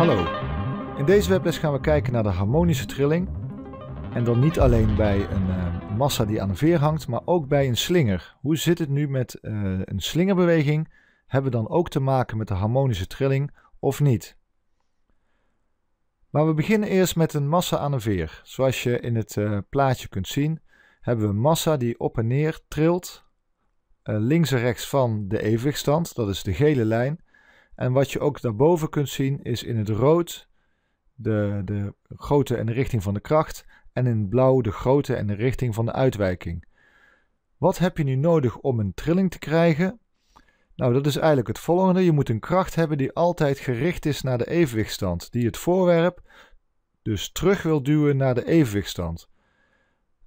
Hallo, in deze webles gaan we kijken naar de harmonische trilling. En dan niet alleen bij een eh, massa die aan een veer hangt, maar ook bij een slinger. Hoe zit het nu met eh, een slingerbeweging? Hebben we dan ook te maken met de harmonische trilling of niet? Maar we beginnen eerst met een massa aan een veer. Zoals je in het eh, plaatje kunt zien, hebben we een massa die op en neer trilt. links en rechts van de evenwichtstand, dat is de gele lijn. En wat je ook daarboven kunt zien is in het rood de, de grootte en de richting van de kracht en in het blauw de grootte en de richting van de uitwijking. Wat heb je nu nodig om een trilling te krijgen? Nou, dat is eigenlijk het volgende. Je moet een kracht hebben die altijd gericht is naar de evenwichtstand, die het voorwerp dus terug wil duwen naar de evenwichtstand.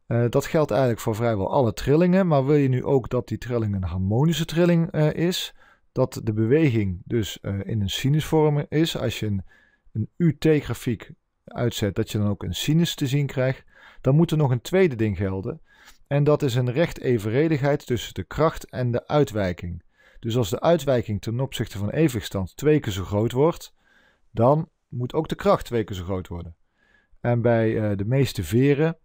Eh, dat geldt eigenlijk voor vrijwel alle trillingen, maar wil je nu ook dat die trilling een harmonische trilling eh, is, dat de beweging dus eh, in een sinusvorm is. Als je een, een UT-grafiek uitzet, dat je dan ook een sinus te zien krijgt. Dan moet er nog een tweede ding gelden. En dat is een recht evenredigheid tussen de kracht en de uitwijking. Dus als de uitwijking ten opzichte van evenstand twee keer zo groot wordt, dan moet ook de kracht twee keer zo groot worden. En bij eh, de meeste veren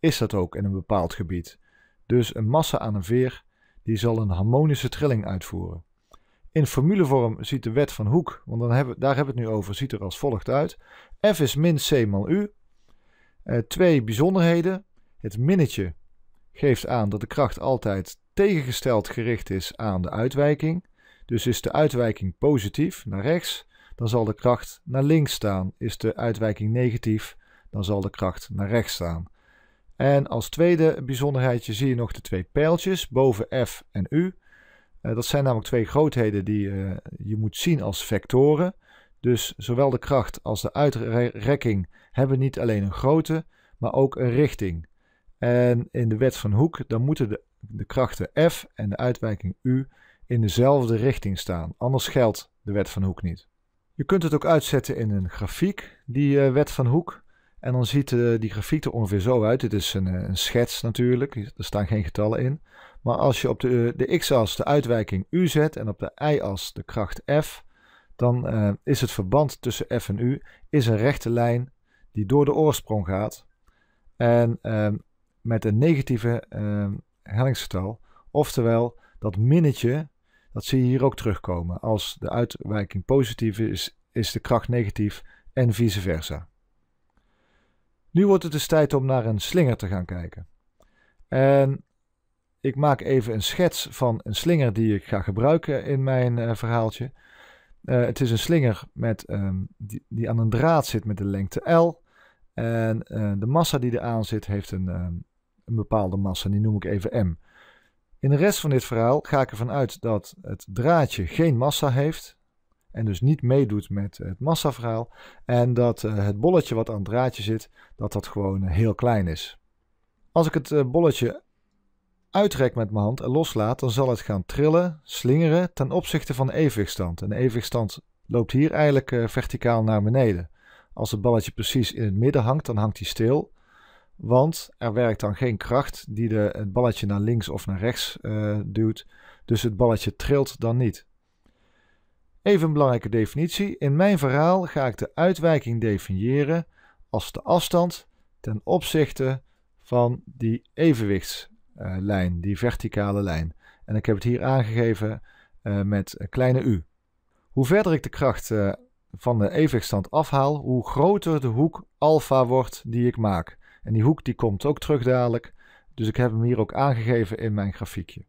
is dat ook in een bepaald gebied. Dus een massa aan een veer die zal een harmonische trilling uitvoeren. In formulevorm ziet de wet van Hoek, want dan hebben, daar hebben we het nu over, ziet er als volgt uit. F is min C mal U. Eh, twee bijzonderheden. Het minnetje geeft aan dat de kracht altijd tegengesteld gericht is aan de uitwijking. Dus is de uitwijking positief naar rechts, dan zal de kracht naar links staan. Is de uitwijking negatief, dan zal de kracht naar rechts staan. En als tweede bijzonderheidje zie je nog de twee pijltjes boven F en U. Eh, dat zijn namelijk twee grootheden die eh, je moet zien als vectoren. Dus zowel de kracht als de uitrekking hebben niet alleen een grootte, maar ook een richting. En in de wet van Hoek, dan moeten de, de krachten F en de uitwijking U in dezelfde richting staan. Anders geldt de wet van Hoek niet. Je kunt het ook uitzetten in een grafiek, die uh, wet van Hoek. En dan ziet uh, die grafiek er ongeveer zo uit. Dit is een, eh, een, schets natuurlijk, er staan geen getallen in. Maar als je op de, eh, de x-as de uitwijking u zet en op de y-as de kracht f, dan is het verband tussen f en u is een rechte lijn die door de oorsprong gaat. En ehm, met een negatieve ehm, hellingsgetal, oftewel dat minnetje, dat zie je hier ook terugkomen. Als de uitwijking positief is, is de kracht negatief en vice versa. Nu wordt het dus tijd om naar een slinger te gaan kijken. En ik maak even een schets van een slinger die ik ga gebruiken in mijn eh, verhaaltje. Eh, het is een slinger met, ehm, die, aan een draad zit met de lengte L. En eh, de massa die aan zit heeft een, ehm, een bepaalde massa, die noem ik even M. In de rest van dit verhaal ga ik ervan uit dat het draadje geen massa heeft en dus niet meedoet met het massaverhaal. En dat eh, het bolletje wat aan het draadje zit, dat dat gewoon eh, heel klein is. Als ik het eh, bolletje uitrek met mijn hand en loslaat, dan zal het gaan trillen, slingeren ten opzichte van de evenwichtstand. En de evenwichtstand loopt hier eigenlijk verticaal naar beneden. Als het balletje precies in het midden hangt, dan hangt hij stil. Want er werkt dan geen kracht die de, het balletje naar links of naar rechts duwt. Dus het balletje trilt dan niet. Even een belangrijke definitie. In mijn verhaal ga ik de uitwijking definiëren als de afstand ten opzichte van die evenwichtslijn, die verticale lijn. En ik heb het hier aangegeven eh, met een kleine u. Hoe verder ik de kracht eh, van de evenwichtstand afhaal, hoe groter de hoek alfa wordt die ik maak. En die hoek die komt ook terug dadelijk, dus ik heb hem hier ook aangegeven in mijn grafiekje.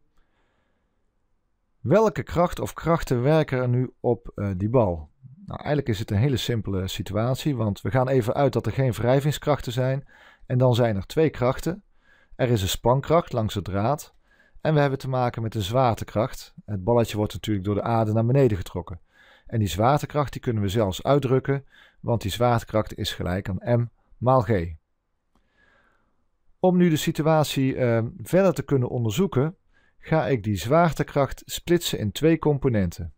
Welke kracht of krachten werken er nu op eh, die bal? Nou, eigenlijk is het een hele simpele situatie, want we gaan even uit dat er geen wrijvingskrachten zijn. En dan zijn er twee krachten. Er is een spankracht langs de draad. En we hebben te maken met een zwaartekracht. Het balletje wordt natuurlijk door de aarde naar beneden getrokken. En die zwaartekracht die kunnen we zelfs uitdrukken, want die zwaartekracht is gelijk aan m maal g. Om nu de situatie eh, verder te kunnen onderzoeken, ga ik die zwaartekracht splitsen in twee componenten.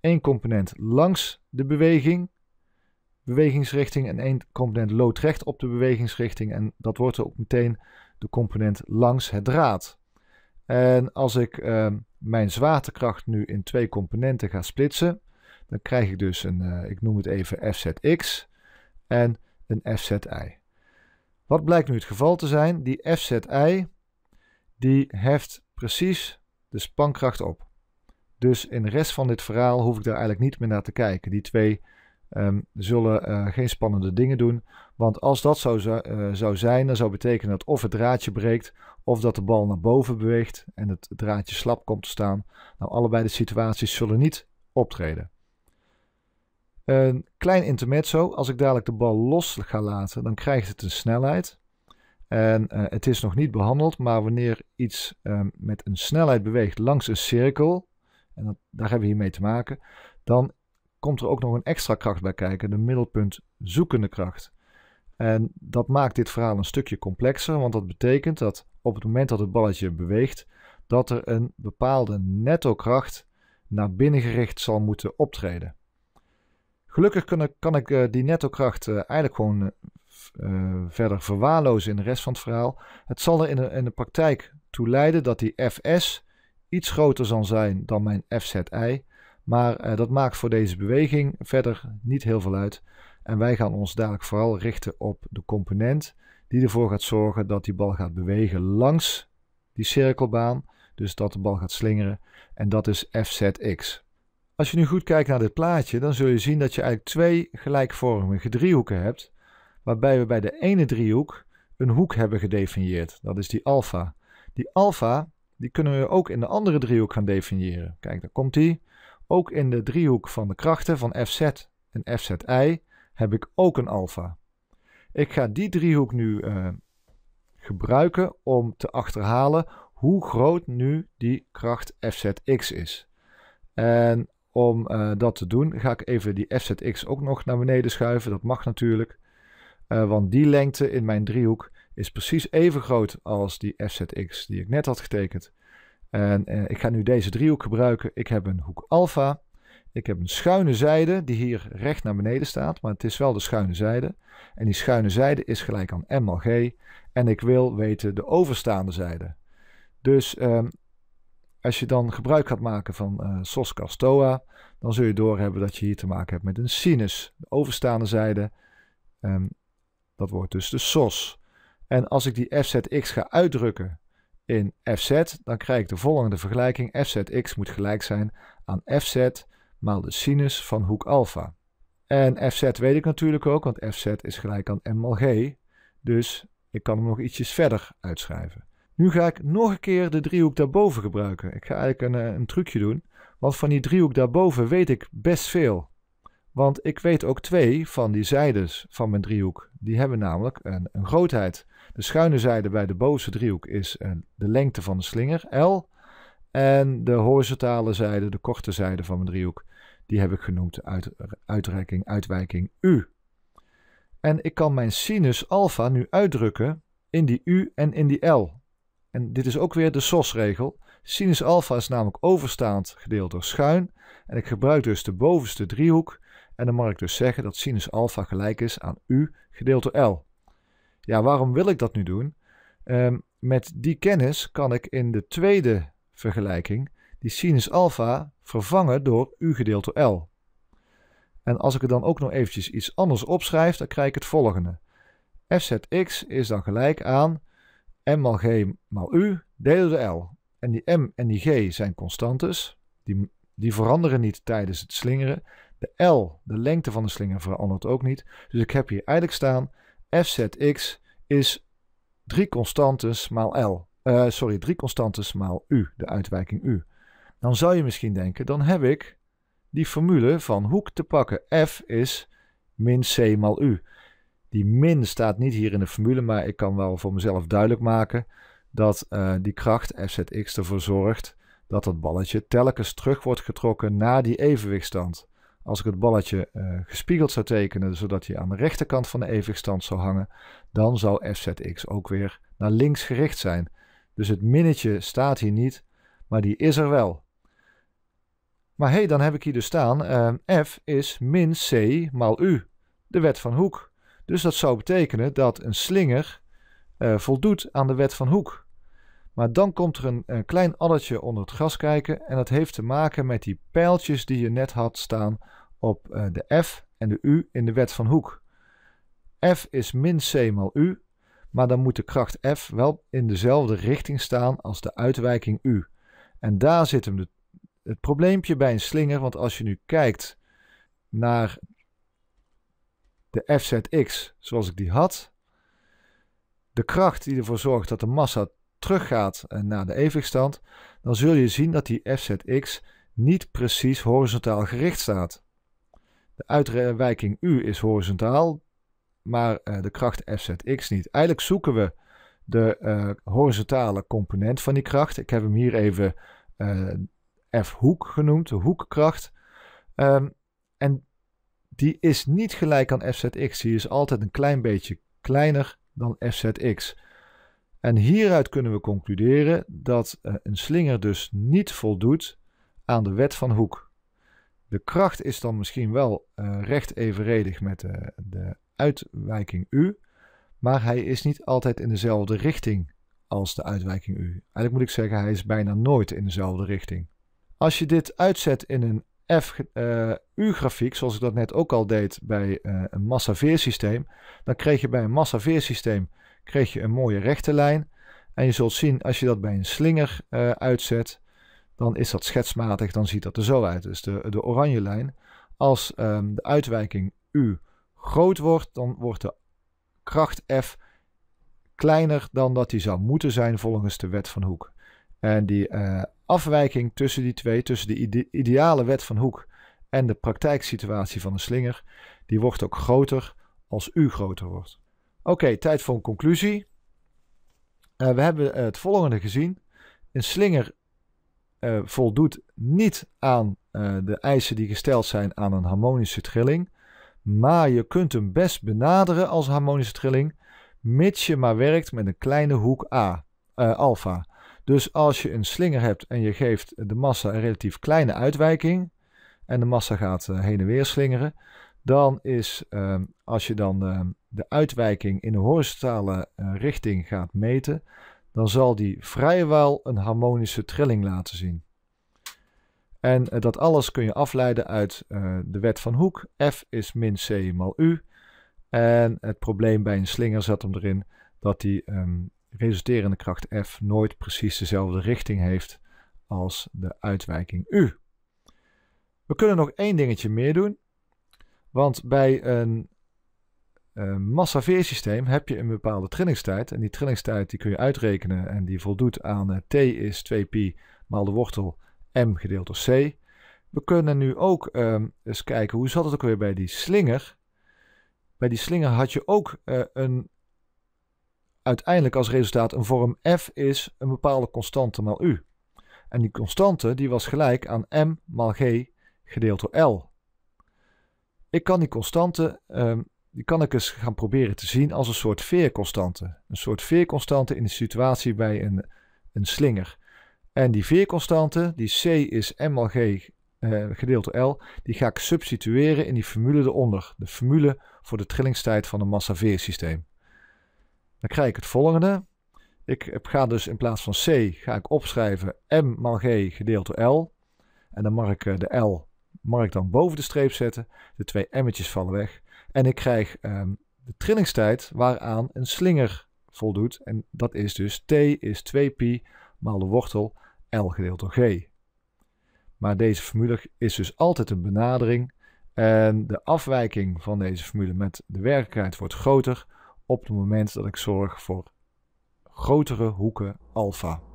Eén component langs de beweging, bewegingsrichting en één component loodrecht op de bewegingsrichting. En dat wordt ook meteen de component langs het draad. En als ik ehm, mijn zwaartekracht nu in twee componenten ga splitsen, dan krijg ik dus een, eh, ik noem het even fzx en een FzI. Wat blijkt nu het geval te zijn? Die FzI die heft precies de spankracht op. Dus in de rest van dit verhaal hoef ik daar eigenlijk niet meer naar te kijken. Die twee ehm, zullen eh, geen spannende dingen doen. Want als dat zou, eh, zou zijn, dan zou betekenen dat of het draadje breekt, of dat de bal naar boven beweegt en het draadje slap komt te staan. Nou, allebei de situaties zullen niet optreden. Een klein intermezzo, als ik dadelijk de bal los ga laten, dan krijgt het een snelheid. En eh, het is nog niet behandeld, maar wanneer iets ehm, met een snelheid beweegt langs een cirkel, en dat, daar hebben we hiermee te maken, dan komt er ook nog een extra kracht bij kijken, de middelpunt zoekende kracht. En dat maakt dit verhaal een stukje complexer, want dat betekent dat op het moment dat het balletje beweegt, dat er een bepaalde netto-kracht naar binnen gericht zal moeten optreden. Gelukkig kan ik, kan eh, ik die netto-kracht eh, eigenlijk gewoon eh, verder verwaarlozen in de rest van het verhaal. Het zal er in de, in de praktijk toe leiden dat die fs iets groter zal zijn dan mijn fzi. Maar eh, dat maakt voor deze beweging verder niet heel veel uit. En wij gaan ons dadelijk vooral richten op de component die ervoor gaat zorgen dat die bal gaat bewegen langs die cirkelbaan. Dus dat de bal gaat slingeren. En dat is FZX. Als je nu goed kijkt naar dit plaatje, dan zul je zien dat je eigenlijk twee gelijkvormige driehoeken hebt waarbij we bij de ene driehoek een hoek hebben gedefinieerd. Dat is die alfa. Die alfa die kunnen we ook in de andere driehoek gaan definiëren. Kijk, daar komt die. Ook in de driehoek van de krachten van fz en fzi heb ik ook een alfa. Ik ga die driehoek nu eh, gebruiken om te achterhalen hoe groot nu die kracht fzx is. En om eh, dat te doen ga ik even die fzx ook nog naar beneden schuiven. Dat mag natuurlijk. Eh, want die lengte in mijn driehoek is precies even groot als die FZX die ik net had getekend. En eh, ik ga nu deze driehoek gebruiken. Ik heb een hoek alfa. Ik heb een schuine zijde die hier recht naar beneden staat, maar het is wel de schuine zijde. En die schuine zijde is gelijk aan M G. En ik wil weten de overstaande zijde. Dus ehm, als je dan gebruik gaat maken van uh, eh, SOS Castoa, dan zul je doorhebben dat je hier te maken hebt met een sinus. De overstaande zijde ehm, dat wordt dus de SOS. En als ik die fzx ga uitdrukken in fz, dan krijg ik de volgende vergelijking. fzx moet gelijk zijn aan fz maal de sinus van hoek alfa. En fz weet ik natuurlijk ook, want fz is gelijk aan m mal g. Dus ik kan hem nog ietsjes verder uitschrijven. Nu ga ik nog een keer de driehoek daarboven gebruiken. Ik ga eigenlijk een, eh, een trucje doen, want van die driehoek daarboven weet ik best veel. Want ik weet ook twee van die zijdes van mijn driehoek. Die hebben namelijk een, grootheid. De schuine zijde bij de bovenste driehoek is eh, de lengte van de slinger, L. En de horizontale zijde, de korte zijde van mijn driehoek, die heb ik genoemd uit, uitrekking uitwijking U. En ik kan mijn sinus alfa nu uitdrukken in die U en in die L. En dit is ook weer de SOS-regel. Sinus alfa is namelijk overstaand gedeeld door schuin. En ik gebruik dus de bovenste driehoek en dan mag ik dus zeggen dat sinus alpha gelijk is aan u gedeeld door L. Ja, waarom wil ik dat nu doen? Ehm, met die kennis kan ik in de tweede vergelijking die sinus alpha vervangen door u gedeeld door L. En als ik er dan ook nog eventjes iets anders opschrijf, dan krijg ik het volgende. fzx is dan gelijk aan m maal g maal u delen door L. En die m en die g zijn constantes. Die, die veranderen niet tijdens het slingeren. De L, de lengte van de slinger, verandert ook niet. Dus ik heb hier eigenlijk staan fzx is 3 constantes maal L. Eh, sorry, 3 constantes maal U, de uitwijking U. Dan zou je misschien denken, dan heb ik die formule van hoek te pakken. F is min C maal U. Die min staat niet hier in de formule, maar ik kan wel voor mezelf duidelijk maken dat eh, die kracht Fzx ervoor zorgt dat dat balletje telkens terug wordt getrokken naar die evenwichtstand. Als ik het balletje eh, gespiegeld zou tekenen, zodat hij aan de rechterkant van de evenwichtstand zou hangen, dan zou fzx ook weer naar links gericht zijn. Dus het minnetje staat hier niet, maar die is er wel. Maar hé, hey, dan heb ik hier dus staan, eh, f is min c maal u, de wet van Hoek. Dus dat zou betekenen dat een slinger eh, voldoet aan de wet van Hoek. Maar dan komt er een, klein addertje onder het gras kijken en dat heeft te maken met die pijltjes die je net had staan op eh, de f en de u in de wet van Hoek. f is min c maal u, maar dan moet de kracht f wel in dezelfde richting staan als de uitwijking u. En daar zit hem het probleempje bij een slinger, want als je nu kijkt naar de fzx zoals ik die had, de kracht die ervoor zorgt dat de massa teruggaat eh, naar de evenwichtstand, dan zul je zien dat die fzx niet precies horizontaal gericht staat. De uitwijking U is horizontaal, maar eh, de kracht Fzx niet. Eigenlijk zoeken we de eh, horizontale component van die kracht. Ik heb hem hier even uh, F-hoek genoemd, de hoekkracht. Ehm, en die is niet gelijk aan Fzx. Die is altijd een klein beetje kleiner dan Fzx. En hieruit kunnen we concluderen dat een slinger dus niet voldoet aan de wet van hoek. De kracht is dan misschien wel eh, recht evenredig met de, eh, de uitwijking U, maar hij is niet altijd in dezelfde richting als de uitwijking U. Eigenlijk moet ik zeggen, hij is bijna nooit in dezelfde richting. Als je dit uitzet in een F-U-grafiek, eh, zoals ik dat net ook al deed bij een een veersysteem, dan kreeg je bij een massaveersysteem kreeg je een mooie rechte lijn. En je zult zien, als je dat bij een slinger uitzet, dan is dat schetsmatig, dan ziet dat er zo uit. Dus de, de oranje lijn, als ehm, de uitwijking U groot wordt, dan wordt de kracht F kleiner dan dat die zou moeten zijn volgens de wet van Hoek. En die eh, afwijking tussen die twee, tussen de ideale wet van Hoek en de praktijksituatie van een slinger, die wordt ook groter als U groter wordt. Oké, tijd voor een conclusie. Eh, we hebben het volgende gezien. Een slinger eh, voldoet niet aan eh, de eisen die gesteld zijn aan een harmonische trilling. Maar je kunt hem best benaderen als harmonische trilling, mits je maar werkt met een kleine hoek A, eh, alfa. Dus als je een slinger hebt en je geeft de massa een relatief kleine uitwijking, en de massa gaat heen en weer slingeren, dan is ehm, als je dan ehm, de uitwijking in de horizontale richting gaat meten, dan zal die vrijwel een harmonische trilling laten zien. En eh, dat alles kun je afleiden uit eh, de wet van Hoek. F is min C maal U. En het probleem bij een slinger zat hem erin dat die ehm, resulterende kracht F nooit precies dezelfde richting heeft als de uitwijking U. We kunnen nog één dingetje meer doen. Want bij een eh, massa veersysteem heb je een bepaalde trillingstijd. En die trillingstijd die kun je uitrekenen en die voldoet aan eh, t is 2pi maal de wortel m gedeeld door c. We kunnen nu ook ehm, eens kijken, hoe zat het ook weer bij die slinger? Bij die slinger had je ook eh, een, uiteindelijk als resultaat een vorm f is een bepaalde constante maal u. En die constante die was gelijk aan m maal g gedeeld door l. Ik kan die constante ehm, die kan ik eens gaan proberen te zien als een soort veerconstante. Een soort veerconstante in de situatie bij een, een slinger. En die veerconstante, die C is m mal g eh, gedeeld door L, die ga ik substitueren in die formule eronder. De formule voor de trillingstijd van een massa-veersysteem. Dan krijg ik het volgende. Ik ga dus in plaats van C ga ik opschrijven m mal g gedeeld door L. En dan mag ik eh, de L mag ik dan boven de streep zetten. De twee m'tjes vallen weg. En ik krijg um, de trillingstijd waaraan een slinger voldoet. En dat is dus t is 2pi maal de wortel l gedeeld door g. Maar deze formule is dus altijd een benadering. En de afwijking van deze formule met de werkelijkheid wordt groter op het moment dat ik zorg voor grotere hoeken alfa.